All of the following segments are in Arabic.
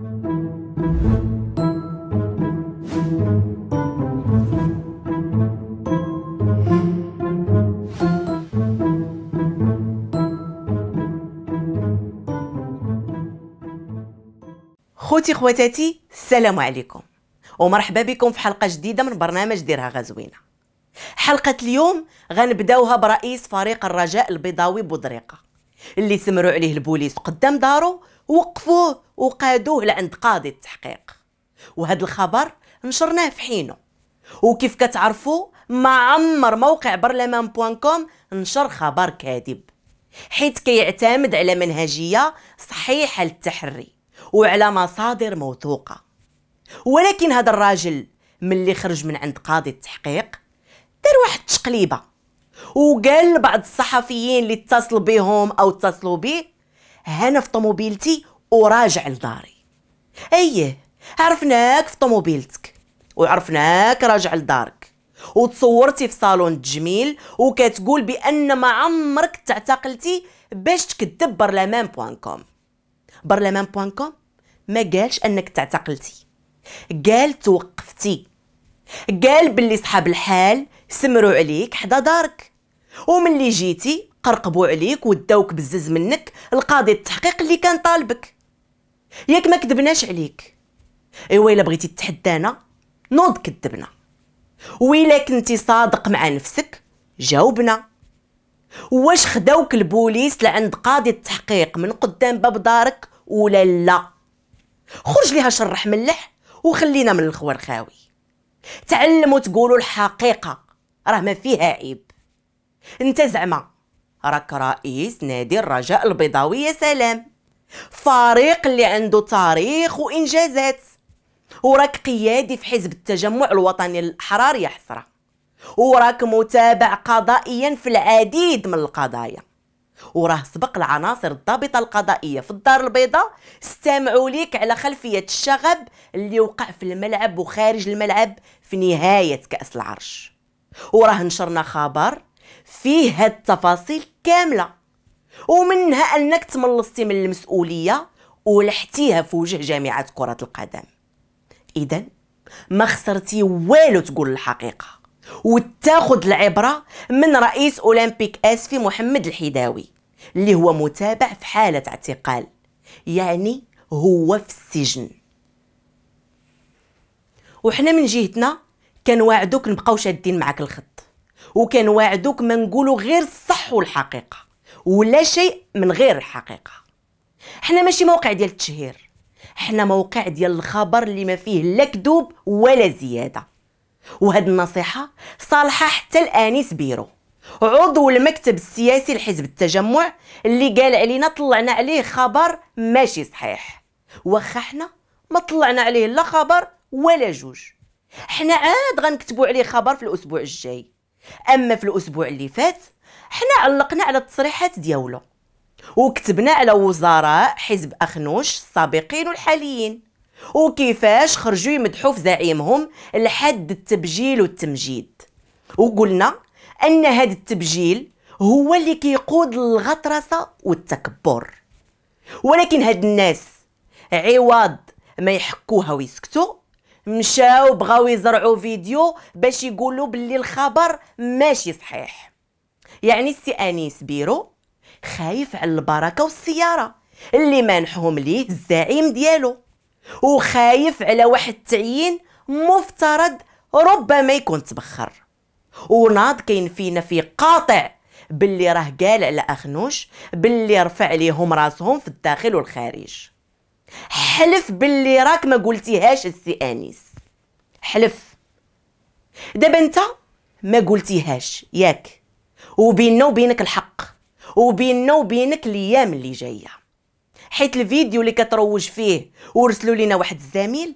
خوتي خواتاتي السلام عليكم ومرحبا بكم في حلقه جديده من برنامج ديرها غزوينه حلقه اليوم غنبداوها برئيس فريق الرجاء البيضاوي بودريقه اللي سمروا عليه البوليس قدام دارو وقفوه وقادوه لعند قاضي التحقيق وهذا الخبر نشرناه في حينه وكيف كتعرفوا ما عمر موقع برلمان بوان كوم نشر خبر كاذب حيث كيعتمد على منهجية صحيحة للتحري وعلى مصادر موثوقة ولكن هذا الراجل ملي خرج من عند قاضي التحقيق دار واحد تشقليبة وقال لبعض الصحفيين اللي اتصلوا بهم او اتصلوا به هنا في طموبيلتي وراجع لداري ايه عرفناك في طموبيلتك وعرفناك راجع لدارك وتصورتي في صالون التجميل وكتقول بان ما عمرك تعتقلتي باش تكذب برلمان بوان كوم برلمان بوان كوم ما قالش انك تعتقلتي قال توقفتي قال باللي صحاب الحال سمروا عليك حدا دارك اللي جيتي قرقبوا عليك وداوك بزز منك القاضي التحقيق اللي كان طالبك ياك ما كذبناش عليك ايوا الا بغيتي تتحدانا نوض كذبنا ويلا كنتي صادق مع نفسك جاوبنا واش خداوك البوليس لعند قاضي التحقيق من قدام باب دارك ولا لا خرج ليها شرح ملح وخلينا من الخوار خاوي تعلموا تقولوا الحقيقه راه ما فيها عيب انت زعما راك رئيس نادي الرجاء البيضاوي يا سلام فريق اللي عنده تاريخ وانجازات وراك قيادي في حزب التجمع الوطني الاحرار يا حسره وراك متابع قضائيا في العديد من القضايا وراه سبق العناصر الضابطه القضائيه في الدار البيضاء استمعوا ليك على خلفيه الشغب اللي وقع في الملعب وخارج الملعب في نهايه كاس العرش وراه نشرنا خبر فيه هاد التفاصيل كامله ومنها انك تملصتي من المسؤوليه ولحتيها في وجه جامعه كره القدم اذا ما خسرتي والو تقول الحقيقه وتاخذ العبره من رئيس اولمبيك اسفي محمد الحداوي اللي هو متابع في حاله اعتقال يعني هو في السجن وحنا من جهتنا وعدوك نبقاو شادين معاك الخط وعدوك ما نقولوا غير الصح والحقيقه ولا شيء من غير الحقيقه حنا ماشي موقع ديال التشهير حنا موقع ديال الخبر اللي ما فيه لا كذوب ولا زياده وهاد النصيحه صالحه حتى الانيس بيرو عضو المكتب السياسي لحزب التجمع اللي قال علينا طلعنا عليه خبر ماشي صحيح واخا حنا ما طلعنا عليه لا خبر ولا جوج حنا عاد غنكتبوا عليه خبر في الاسبوع الجاي اما في الاسبوع اللي فات حنا علقنا على التصريحات ديالو وكتبنا على وزراء حزب اخنوش السابقين والحاليين وكيفاش خرجوا يمدحوا في زعيمهم لحد التبجيل والتمجيد وقلنا ان هذا التبجيل هو اللي كيقود الغطرسه والتكبر ولكن هاد الناس عوض ما يحكوها ويسكتوا مشاو بغاو يزرعوا فيديو باش يقولوا باللي الخبر ماشي صحيح يعني السي انيس بيرو خايف على البركه والسياره اللي مانحهم ليه الزعيم ديالو وخايف على واحد التعيين مفترض ربما يكون تبخر وناض كاين فينا في قاطع باللي راه قال على اخنوش باللي رفع ليهم راسهم في الداخل والخارج حلف باللي راك ما قلتيهاش السي انيس حلف دابا انت ما قلتيهاش ياك وبيننا وبينك الحق وبيننا وبينك الايام اللي جايه حيت الفيديو اللي كتروج فيه ورسلوا لينا واحد الزميل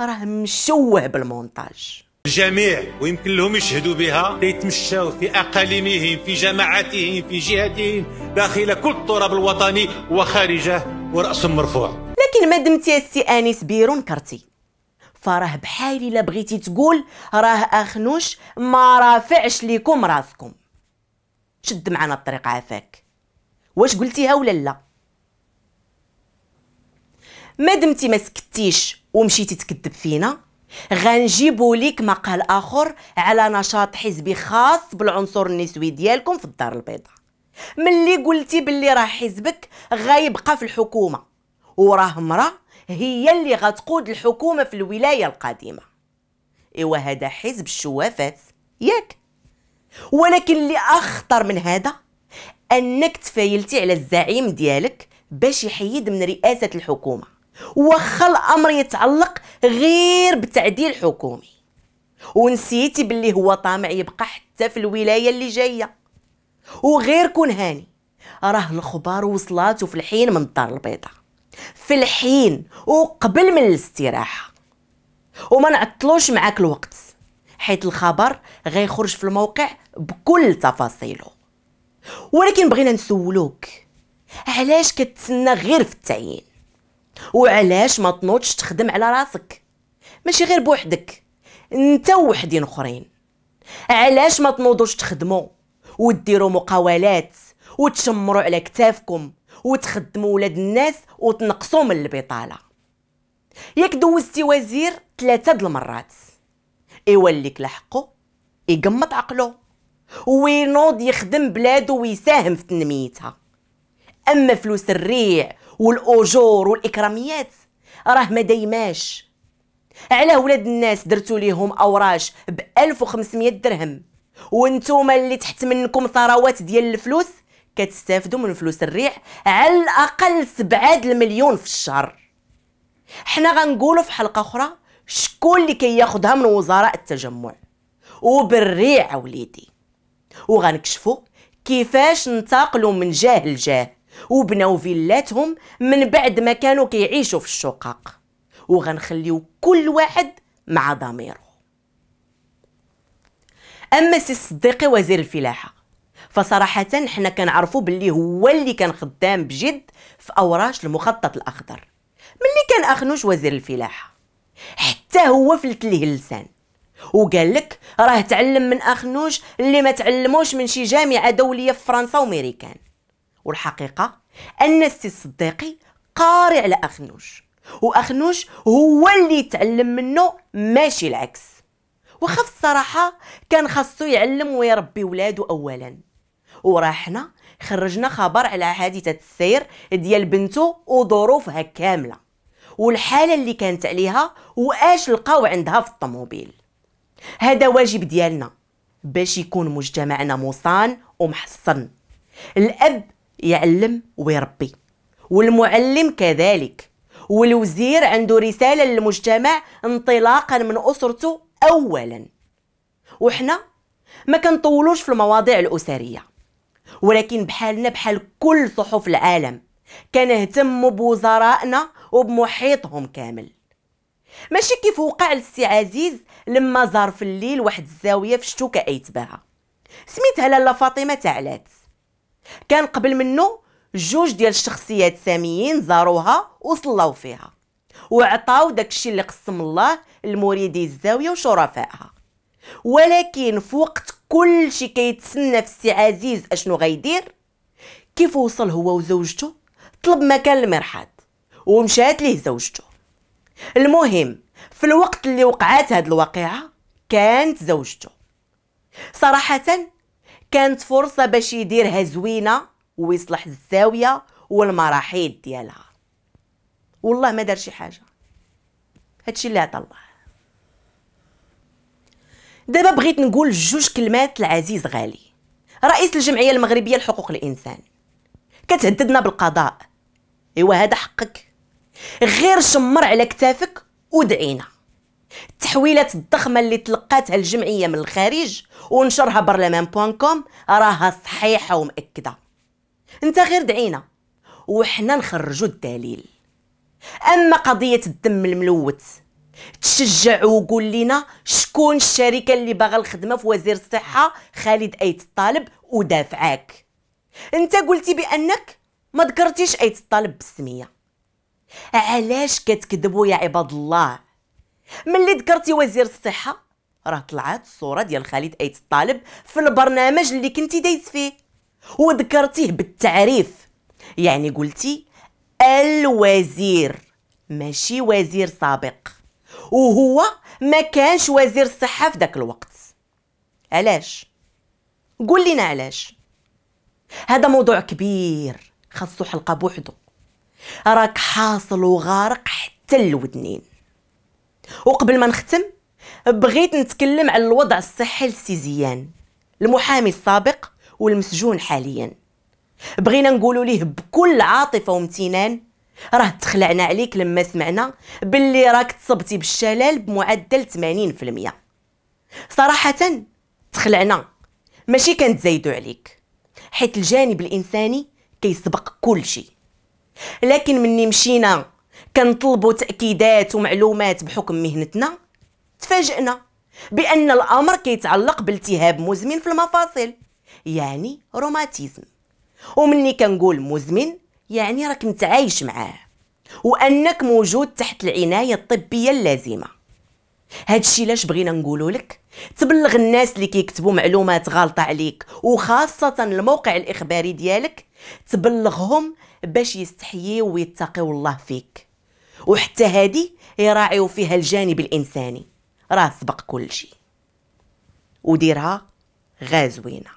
راه مشوه بالمونتاج الجميع ويمكن لهم يشهدوا بها يتمشاو في اقاليمهم في جماعاتهم في جهاتهم داخل كل التراب الوطني وخارجه وراسهم مرفوع ولكن ما دمتي السي انيس بيرو نكرتي فراه بحالي الا بغيتي تقول راه اخنوش ما رافعش ليكم راسكم شد معنا الطريق عافاك واش قلتيها ولا لا ما دمتي ما سكتيش ومشيتي تكذب فينا غنجيبو ليك مقال اخر على نشاط حزبي خاص بالعنصر النسوي ديالكم في الدار البيضاء ملي قلتي باللي راه حزبك غيبقى في الحكومه وراه مرأة هي اللي غتقود الحكومة في الولاية القادمة إيوا هذا حزب الشوافات ياك ولكن اللي أخطر من هذا أنك تفايلتي على الزعيم ديالك باش يحيد من رئاسة الحكومة وخا الأمر يتعلق غير بتعديل حكومي ونسيتي باللي هو طامع يبقى حتى في الولاية اللي جاية وغير كون هاني راه الخبار وصلاتو في الحين من الدار البيضاء في الحين وقبل من الاستراحه وما نعطلوش معاك الوقت حيت الخبر غيخرج في الموقع بكل تفاصيله ولكن بغينا نسولوك علاش كتسنى غير في التعيين وعلاش ما تنوضش تخدم على راسك ماشي غير بوحدك انت وحدين اخرين علاش ما تنوضوش تخدموا وديروا مقاولات وتشمروا على كتافكم وتخدموا ولاد الناس وتنقصوا من البطاله ياك دوزتي وزير ثلاثه د المرات يوليك لحقه يقمط عقله وينوض يخدم بلاده ويساهم في تنميتها اما فلوس الريع والاجور والاكراميات راه ما دايماش على ولاد الناس درتو ليهم اوراش ب 1500 درهم وانتوما اللي تحت منكم ثروات ديال الفلوس كتستافدوا من فلوس الريح على الاقل 7 المليون في الشهر حنا غنقولوا في حلقه اخرى شكون اللي كياخذها من وزراء التجمع وبالريع وليدي وغنكشفوا كيفاش انتقلوا من جاه لجاه وبناو فيلاتهم من بعد ما كانوا كيعيشوا في الشقق وغنخليو كل واحد مع ضميره اما سي الصديقي وزير الفلاحه فصراحه حنا كنعرفوا باللي هو اللي كان خدام بجد في اوراش المخطط الاخضر ملي كان اخنوش وزير الفلاحه حتى هو فلت ليه اللسان وقال لك راه تعلم من اخنوش اللي ما تعلموش من شي جامعه دوليه في فرنسا وميريكان والحقيقه ان السي الصديقي قارئ على اخنوش واخنوش هو اللي تعلم منه ماشي العكس وخا الصراحه كان خاصو يعلم ويربي ولادو اولا وراه حنا خرجنا خبر على حادثه السير ديال بنته وظروفها كامله والحاله اللي كانت عليها واش لقاو عندها في الطوموبيل هذا واجب ديالنا باش يكون مجتمعنا مصان ومحصن الاب يعلم ويربي والمعلم كذلك والوزير عنده رساله للمجتمع انطلاقا من اسرته اولا وحنا ما كنطولوش في المواضيع الاسريه ولكن بحالنا بحال كل صحف العالم كنهتم بوزرائنا وبمحيطهم كامل ماشي كيف وقع السي عزيز لما زار في الليل واحد الزاويه في شتو ايتباها سميتها لالا فاطمه تعلات كان قبل منه جوج ديال الشخصيات ساميين زاروها وصلوا فيها وعطاو داكشي اللي قسم الله لمريدي الزاويه وشرفائها ولكن في وقت كلشي كيتسنى في السي عزيز اشنو غيدير كيف وصل هو وزوجته طلب مكان المرحاض ومشات ليه زوجته المهم في الوقت اللي وقعت هاد الواقعه كانت زوجته صراحه كانت فرصه باش يديرها زوينه ويصلح الزاويه والمراحيض ديالها والله ما دار شي حاجه هادشي اللي عطى الله دابا بغيت نقول جوج كلمات لعزيز غالي رئيس الجمعيه المغربيه لحقوق الانسان كتهددنا بالقضاء ايوا هذا حقك غير شمر على كتافك ودعينا التحويلات الضخمه اللي تلقاتها الجمعيه من الخارج ونشرها برلمان بوان كوم راها صحيحه ومؤكده انت غير دعينا وحنا نخرجوا الدليل اما قضيه الدم الملوث تشجع وقول لنا شكون الشركه اللي باغا الخدمه في وزير الصحه خالد ايت الطالب ودافعاك انت قلتي بانك ما ذكرتيش ايت الطالب بالسميه علاش كتكذبوا يا عباد الله ملي ذكرتي وزير الصحه راه طلعت الصوره ديال خالد ايت الطالب في البرنامج اللي كنتي دايز فيه وذكرتيه بالتعريف يعني قلتي الوزير ماشي وزير سابق وهو ما كانش وزير الصحه في ذاك الوقت علاش قول لنا علاش هذا موضوع كبير خاصو حلقه بوحدو راك حاصل وغارق حتى الودنين وقبل ما نختم بغيت نتكلم على الوضع الصحي لسيزيان المحامي السابق والمسجون حاليا بغينا نقولوا ليه بكل عاطفه وامتنان راه تخلعنا عليك لما سمعنا باللي راك تصبتي بالشلال بمعدل 80% صراحة تخلعنا ماشي كنتزايدو عليك حيت الجانب الانساني كيسبق كل شيء لكن مني مشينا كنطلبوا تاكيدات ومعلومات بحكم مهنتنا تفاجئنا بان الامر كيتعلق بالتهاب مزمن في المفاصل يعني روماتيزم ومني كنقول مزمن يعني راك متعايش معاه وانك موجود تحت العنايه الطبيه اللازمه هادشي لاش بغينا نقوله لك تبلغ الناس اللي كيكتبوا معلومات غالطه عليك وخاصه الموقع الاخباري ديالك تبلغهم باش يستحييو ويتقوا الله فيك وحتى هادي يراعيو فيها الجانب الانساني راه سبق كلشي وديرها غازوينه